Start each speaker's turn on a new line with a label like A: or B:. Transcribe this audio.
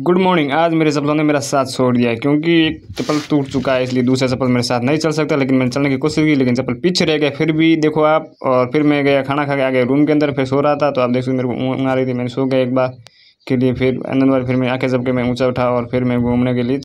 A: good morning आज मेरे सपनों ने मेरा साथ छोड़ दिया है क्योंकि एक चप्पल टूट चुका है इसलिए दूसरा चप्पल मेरे साथ नहीं चल सकता लेकिन मैंने चलने की कोशिश की लेकिन चप्पल पीछे रह गया फिर भी देखो आप और फिर मैं गया खाना खा के आ गया रूम के अंदर फिर सो रहा था तो आप देख सकते मेरे को ऊँग आ रही थी मैंने सो गया एक बार के लिए फिर अंदर फिर मैं आँखें जब के मैं ऊँचा उठा और फिर मैं घूमने के लिए